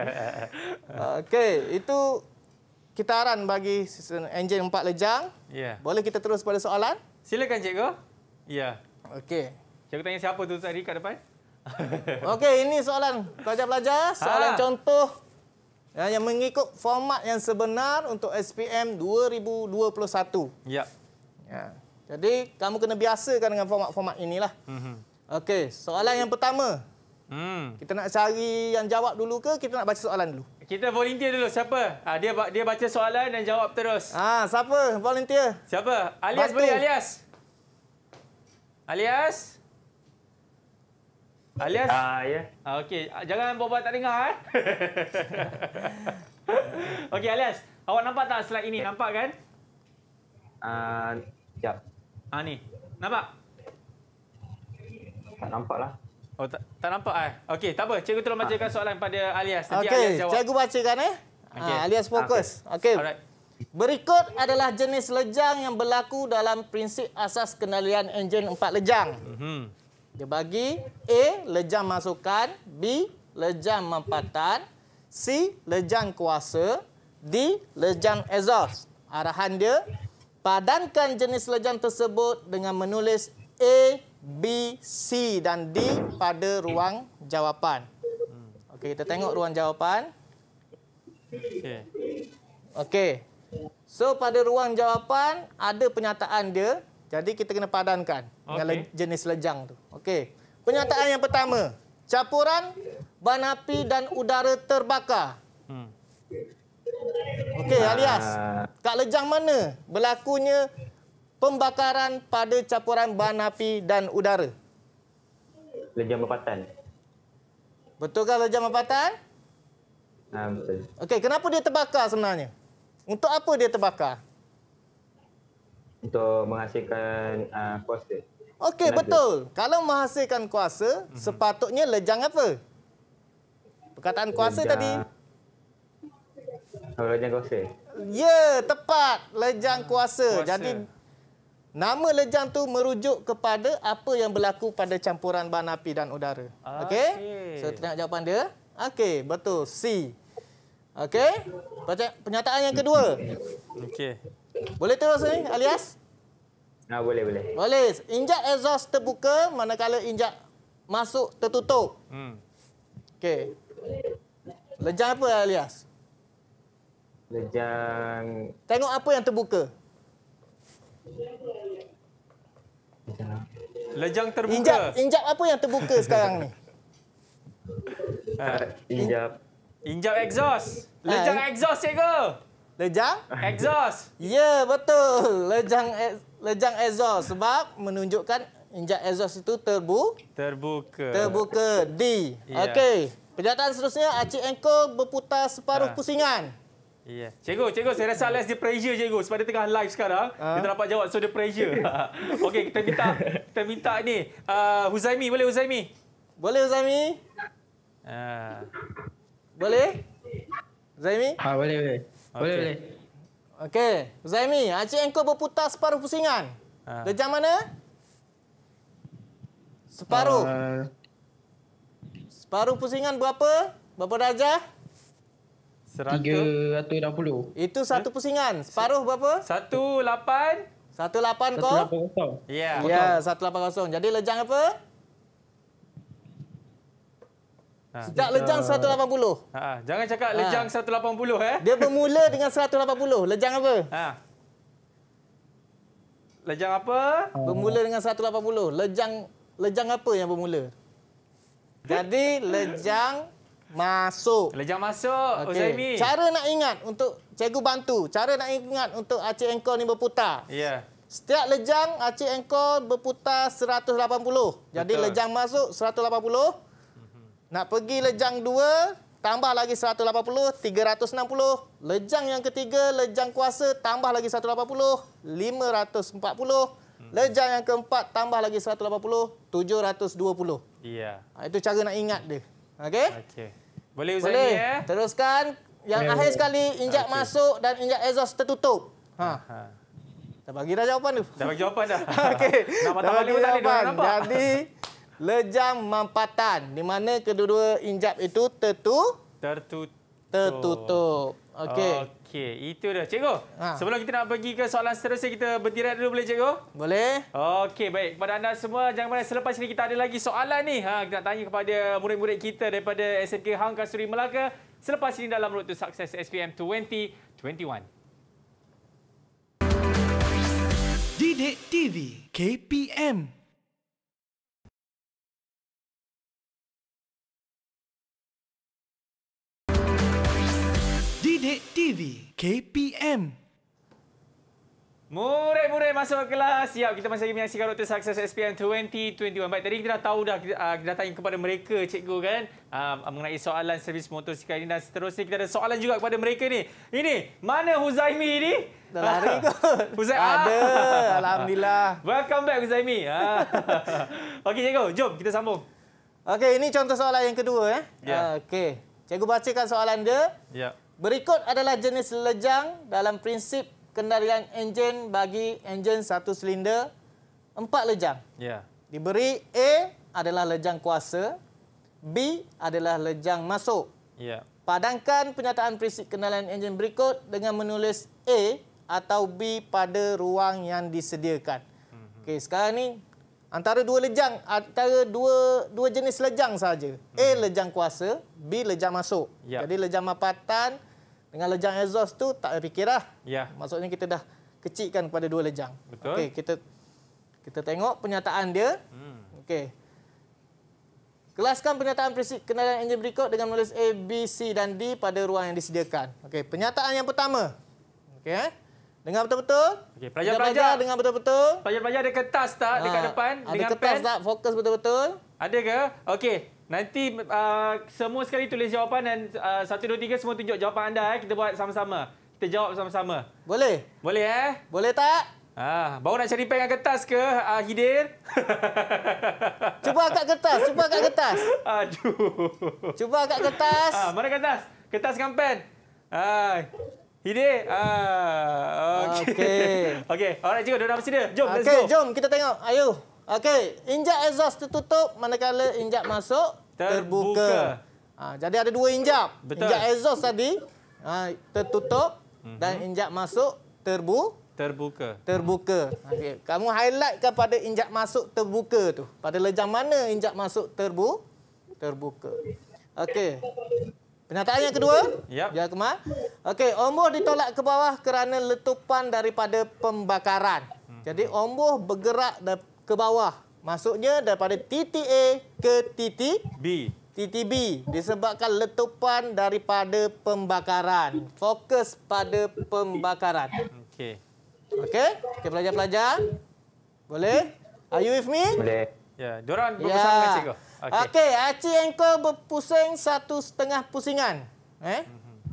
Speaker 1: [laughs]
Speaker 2: okey, itu kitaran bagi enjin empat lejang. Ya. Boleh kita terus pada soalan? Silakan cikgu. Ya. Okey.
Speaker 1: Cikgu tanya siapa tu tadi kat depan?
Speaker 2: okey, ini soalan pelajar-pelajar, soalan ha. contoh ya, yang mengikut format yang sebenar untuk SPM 2021. Ya. ya. Jadi kamu kena biasakan dengan format-format inilah. Mm-hmm. Okey, soalan yang pertama. Mm. Kita nak cari yang jawab dulu ke kita nak baca soalan dulu?
Speaker 1: Kita volunteer dulu siapa? Ah dia dia baca soalan dan jawab terus. Ah siapa volunteer? Siapa? Alias Bastu. boleh Alias. Alias? Alias? Ah, ya. Yeah. Okey, jangan buat-buat tak dengar eh. [laughs] Okey, Alias. Awak nampak tak slide ini? Nampak kan? Ah, uh, jap. Ah ni. Nampak? Tak nampak lah. Oh, tak, tak nampak eh. Okey, tak apa. Cikgu tolong ah. bacakan soalan pada Alias. Nanti okay. Alias jawab. Cikgu
Speaker 2: bacakan eh. Okay. Ha, ah, alias fokus. Ah, okey. Okay. Alright. Berikut adalah jenis lejang yang berlaku dalam prinsip asas kenalian enjin empat lejang. Mm -hmm. Dia bagi A lejang masukan, B lejang mampatan, C lejang kuasa, D lejang exhaust. Arahan dia padankan jenis lejang tersebut dengan menulis A, B, C dan D pada ruang jawapan. Okay, kita tengok ruang jawapan. Okay, Okey. So pada ruang jawapan ada penyataan dia jadi kita kena padankan okay. dengan jenis lejang tu. Okey. Penyataan yang pertama, capuran bahan api dan udara terbakar. Hmm. Okey, ah. alias. Kak lejang mana berlakunya pembakaran pada capuran bahan api dan udara?
Speaker 1: Lejang Mapatan.
Speaker 2: Betul ke lejang Mapatan? Ah, betul. Okey, kenapa dia terbakar sebenarnya? Untuk apa dia terbakar?
Speaker 1: untuk menghasilkan uh, kuasa.
Speaker 2: Okey, betul. Kalau menghasilkan kuasa, mm -hmm. sepatutnya lejang apa? Perkataan kuasa lejang. tadi.
Speaker 1: Oh, lejang kuasa.
Speaker 2: Ya, tepat. Lejang kuasa. kuasa. Jadi, nama lejang tu merujuk kepada apa yang berlaku pada campuran bahan api dan udara. Okey? Okay. So, tengok jawapan dia. Okey, betul. C. Okey? pernyataan yang kedua. Okey. Boleh terus ni, alias? Nah, boleh, boleh. Boleh. Injak exhaust terbuka, manakala injak masuk tertutup. Hmm. Okey. Lejang apa, alias?
Speaker 1: Lejang...
Speaker 2: Tengok apa yang terbuka.
Speaker 1: Lejang terbuka. Injak, injak
Speaker 2: apa yang terbuka sekarang ni?
Speaker 1: Uh, injak. Injak exhaust. Ah, Lejang exhaust, cikgu. Lejang?
Speaker 2: Exhaust. Ya, betul. Lejang e- lejang exhaust sebab menunjukkan injak exhaust itu terbu
Speaker 1: terbuka. Terbuka
Speaker 2: D. Yeah. Okey. Penjataan seterusnya Acik Enko berputar separuh ha. pusingan.
Speaker 1: Ya. Yeah. Cikgu, cikgu saya rasa less dia pressure cikgu sebab dia tengah live sekarang. Ha? Dia dapat jawab so dia pressure. [laughs] Okey, kita minta kita minta ni uh, Huzaimi
Speaker 2: boleh Huzaimi? Boleh Huzaimi? Ha. Boleh? Zaimi? Ha, boleh, boleh. Boleh, boleh. Okey, Zaimi, Acik Engkau berputar separuh pusingan. Ha. Dejam mana? Separuh. Uh. Separuh pusingan berapa? Berapa darjah?
Speaker 1: 360.
Speaker 2: Itu satu ha? pusingan. Separuh berapa? 18. 18 kau? 180. Ya, yeah. yeah, 180. Jadi lejang apa?
Speaker 1: Ha. Sejak lejang 180.
Speaker 2: Ha, jangan cakap ha. lejang ha. 180 eh. Dia bermula dengan 180. Lejang apa? Ha. Lejang apa? Oh. Bermula dengan 180. Lejang lejang apa yang bermula? Jadi lejang masuk. Lejang masuk. okay. Cara nak ingat untuk cikgu bantu. Cara nak ingat untuk Aceh Engkol ni berputar. Ya. Yeah. Setiap lejang Aceh Engkol berputar 180. Jadi Betul. lejang masuk 180. Nak pergi lejang dua, tambah lagi 180, 360. Lejang yang ketiga, lejang kuasa, tambah lagi 180, 540. Hmm. Lejang yang keempat, tambah lagi 180, 720. Ya. Itu cara nak ingat dia.
Speaker 1: Okey? Okey. Boleh Uzzani, Boleh. ya?
Speaker 2: Teruskan. Yang Boleh. akhir sekali, injak okay. masuk dan injak exhaust tertutup. Ha. Dah bagi dah jawapan tu. Dah bagi jawapan dah. [laughs] Okey. Dah bagi jawapan. Jadi... [laughs] Lejam mampatan di mana kedua-dua injap itu tertu tertutup. tertutup. Okey.
Speaker 1: Okey, itu dah cikgu. Ha. Sebelum kita nak pergi ke soalan seterusnya kita berdirat dulu boleh cikgu? Boleh. Okey, baik. Kepada anda semua jangan mana selepas ini kita ada lagi soalan ni. Ha kita nak tanya kepada murid-murid kita daripada SMK Hang Kasturi Melaka selepas ini dalam road to success SPM 2021.
Speaker 3: Didik TV KPM Bilik TV KPM
Speaker 1: Murid-murid masuk kelas. Ya, kita masih lagi menyaksikan Dr. Success SPM 2021. Baik, tadi kita dah tahu dah, kita ah, dah tanya kepada mereka, cikgu kan, uh, mengenai soalan servis motosikal ini dan seterusnya. Kita ada soalan juga kepada mereka ni. Ini, mana Huzaimi ini? Dah lari [laughs] kot. Huzai ada. Ah. Alhamdulillah. Welcome back, Huzaimi. [laughs] Okey, cikgu. Jom, kita
Speaker 2: sambung. Okey, ini contoh soalan yang kedua. Eh. Ya. Yeah. Okey. Cikgu bacakan soalan dia. Yeah. Berikut adalah jenis lejang dalam prinsip kendalian enjin bagi enjin satu silinder. Empat lejang. Yeah. Diberi A adalah lejang kuasa. B adalah lejang masuk. Yeah. Padankan penyataan prinsip kendalian enjin berikut dengan menulis A atau B pada ruang yang disediakan. Mhm. Okay, sekarang ni antara dua lejang antara dua dua jenis lejang saja hmm. A lejang kuasa B lejang masuk yep. Ya. jadi lejang mapatan dengan lejang exhaust tu tak ada fikirlah yeah. maksudnya kita dah kecilkan kepada dua lejang okey kita kita tengok pernyataan dia hmm. okey kelaskan pernyataan prinsip kenalan enjin berikut dengan menulis A B C dan D pada ruang yang disediakan okey pernyataan yang pertama okey eh? Dengar betul-betul? Okey, pelajar-pelajar dengar betul-betul.
Speaker 1: Pelajar-pelajar ada kertas tak ha. dekat ah, depan ada dengan kertas pen? tak
Speaker 2: fokus betul-betul?
Speaker 1: Ada ke? Okey, nanti uh, semua sekali tulis jawapan dan uh, satu dua tiga semua tunjuk jawapan anda eh. kita buat sama-sama. Kita jawab sama-sama. Boleh? Boleh eh? Boleh tak? Ah, baru nak cari pen dengan kertas ke, uh, Hidir?
Speaker 2: [laughs]
Speaker 1: cuba angkat kertas, cuba angkat kertas. Aduh. Cuba angkat kertas. Ah, mana kertas? Kertas dengan pen. Hai. Ah. Hide. Ah. Okey. Okey. [laughs] Alright, cikgu, dah bersedia. Jom, okay, let's go. jom
Speaker 2: kita tengok. Ayo. Okey, injak exhaust tertutup manakala injak masuk terbuka. terbuka. Ha, jadi ada dua injak. Betul. Injak exhaust tadi ha, tertutup mm -hmm. dan injak masuk terbu terbuka. Terbuka. Okey, kamu highlightkan pada injak masuk terbuka tu. Pada lejang mana injak masuk terbu terbuka. Okey. Penyataan yang kedua? Ya. Yep. Ya, Okey, omboh ditolak ke bawah kerana letupan daripada pembakaran. Hmm. Jadi, omboh bergerak ke bawah. Maksudnya daripada titik A ke titik B. Titik B disebabkan letupan daripada pembakaran. Fokus pada pembakaran. Okey. Okey, okay, pelajar-pelajar. Boleh? Are you with me? Boleh.
Speaker 1: Ya, yeah. diorang ya. berbesar yeah. dengan cikgu.
Speaker 2: Okey, okay, aci engkau berpusing satu setengah pusingan. Eh?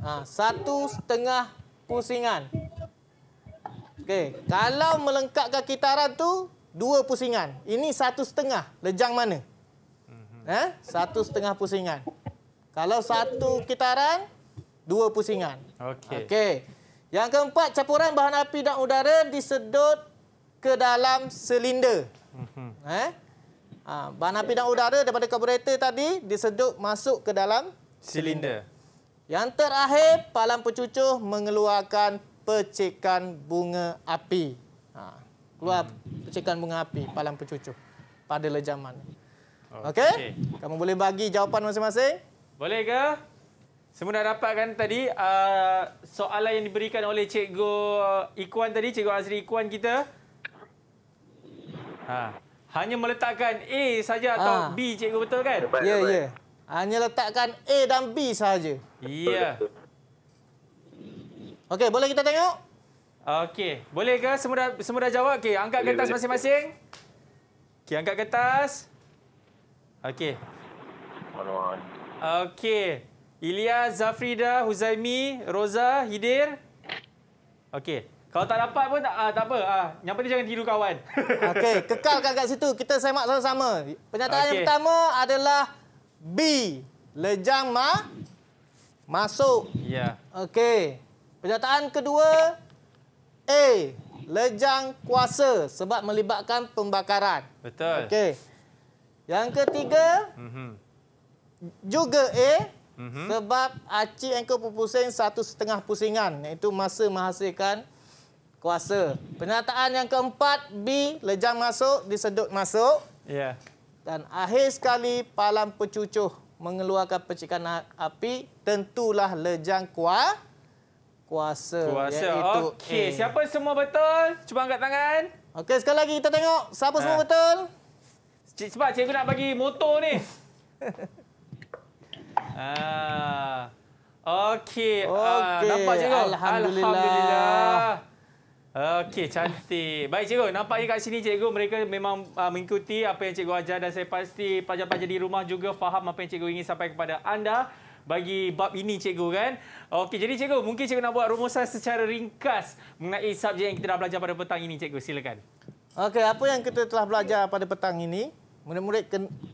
Speaker 2: Ha, satu setengah pusingan. Okey, kalau melengkapkan kitaran tu dua pusingan. Ini satu setengah. Lejang mana? Mm-hmm. Eh? Satu setengah pusingan. Kalau satu kitaran, dua pusingan. Okey. Okey. Yang keempat, campuran bahan api dan udara disedut ke dalam silinder. Mm-hmm. Eh? Ha, bahan api dan udara daripada karburator tadi disedut masuk ke dalam silinder. Yang terakhir, palam pencucuh mengeluarkan pecikan bunga api. Ha, keluar hmm. pecikan bunga api, palam pencucuh pada lejaman. Okey? Okay? Kamu boleh bagi jawapan masing-masing?
Speaker 1: Boleh ke? Semua dah dapatkan tadi uh, soalan yang diberikan oleh Cikgu Ikuan tadi, Cikgu Azri Ikuan kita. Ha. Hanya meletakkan A saja ha. atau ah. B cikgu betul kan? Ya, yeah, ya. Yeah.
Speaker 2: Hanya letakkan A dan B saja. Ya. Yeah. Okey, boleh kita tengok?
Speaker 1: Okey, boleh ke semua dah, semua dah jawab? Okey, angkat kertas masing-masing. Okey, angkat kertas. Okey. Okey. Ilya, Zafrida, Huzaimi, Roza, Hidir. Okey. Kalau tak dapat pun tak, ah, tak apa. Ah, yang penting jangan tidur kawan. [laughs]
Speaker 2: Okey, kekalkan kat situ. Kita semak sama-sama. Pernyataan okay. yang pertama adalah B. Lejang ma masuk. Ya. Yeah. Okey. Pernyataan kedua A. Lejang kuasa sebab melibatkan pembakaran. Betul. Okey. Yang ketiga mm -hmm. juga A. Mm -hmm. Sebab Acik Engkau pusing satu setengah pusingan. Iaitu masa menghasilkan kuasa. Penyataan yang keempat, B, lejang masuk, disedut masuk. Ya. Yeah. Dan akhir sekali, palam pecucuh mengeluarkan percikan api, tentulah lejang kuat. Kuasa, kuasa iaitu okay. Siapa semua betul? Cuba angkat tangan. Okey, sekali lagi kita tengok siapa ha. semua betul. Cik, cepat, cikgu nak bagi motor ni. [laughs]
Speaker 1: Ha. ah. Okey, okay. uh, nampak cikgu? Alhamdulillah. Alhamdulillah. Okey, cantik. Baik, cikgu. Nampaknya kat sini, cikgu, mereka memang uh, mengikuti apa yang cikgu ajar dan saya pasti pelajar-pelajar di rumah juga faham apa yang cikgu ingin sampai kepada anda bagi bab ini, cikgu, kan? Okey, jadi cikgu, mungkin cikgu nak buat rumusan secara ringkas mengenai subjek yang kita dah belajar pada petang ini,
Speaker 2: cikgu. Silakan. Okey, apa yang kita telah belajar pada petang ini, murid-murid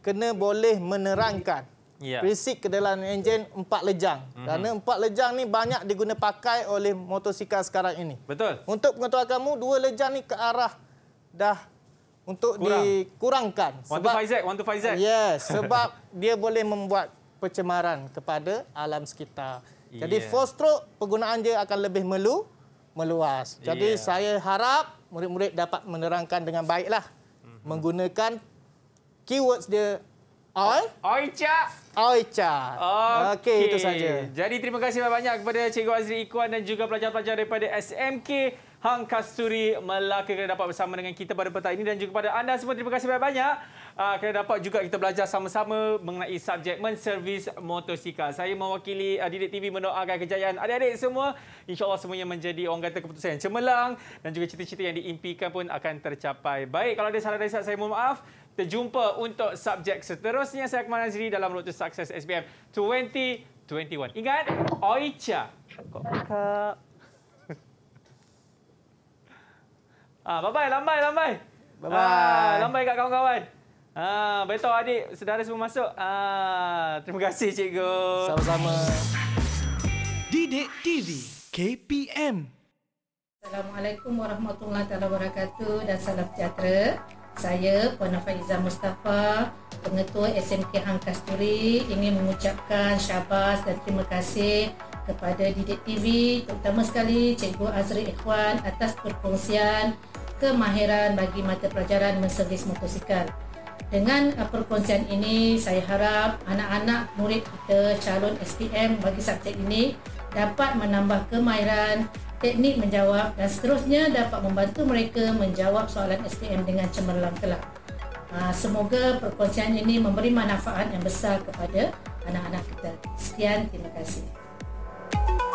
Speaker 2: kena boleh menerangkan. Yeah. Prinsip kedalaman enjin empat lejang. Mm -hmm. Kerana empat lejang ni banyak diguna pakai oleh motosikal sekarang ini. Betul. Untuk pengetahuan kamu, dua lejang ni ke arah dah untuk Kurang. dikurangkan. Sebab, to five Z, one to five Z. Yes, [laughs] sebab dia boleh membuat pencemaran kepada alam sekitar. Jadi yeah. four stroke penggunaan dia akan lebih melu, meluas. Jadi yeah. saya harap murid-murid dapat menerangkan dengan baiklah. Mm -hmm. Menggunakan keywords dia Oi. Oi, Cak. Okey, okay, itu saja.
Speaker 1: Jadi terima kasih banyak-banyak kepada Cikgu Azri Ikuan dan juga pelajar-pelajar daripada SMK Hang Kasturi Melaka kerana dapat bersama dengan kita pada petang ini dan juga kepada anda semua terima kasih banyak-banyak ah, kerana dapat juga kita belajar sama-sama mengenai subjek menservis motosikal. Saya mewakili uh, Didik TV mendoakan kejayaan adik-adik semua. InsyaAllah semuanya menjadi orang kata keputusan yang cemerlang dan juga cita-cita yang diimpikan pun akan tercapai. Baik, kalau ada salah dari saya, saya mohon maaf. Terjumpa untuk subjek seterusnya. Saya Akmal Azri dalam Road to Success SPM 2021. Ingat, Oicha. Cakap. [laughs] Ah, bye bye, lambai, lambai. Bye bye. Ah, lambai kat kawan-kawan. Ah, betul adik, saudara semua masuk. Ah, terima kasih cikgu. Sama-sama.
Speaker 2: Didik TV KPM. Assalamualaikum warahmatullahi wabarakatuh dan salam sejahtera. Saya Puan Faizah Mustafa, Pengetua
Speaker 3: SMK Hang Kasturi ingin mengucapkan syabas dan terima kasih kepada
Speaker 2: Didik TV terutama sekali Cikgu Azri Ikhwan atas perkongsian kemahiran bagi mata pelajaran menservis motosikal. Dengan uh, perkongsian ini, saya harap anak-anak murid kita calon SPM bagi subjek ini dapat menambah kemahiran teknik menjawab dan seterusnya dapat membantu mereka menjawab soalan SPM dengan cemerlang telak. Ha, semoga perkongsian ini memberi
Speaker 3: manfaat yang besar kepada anak-anak kita. Sekian, terima kasih.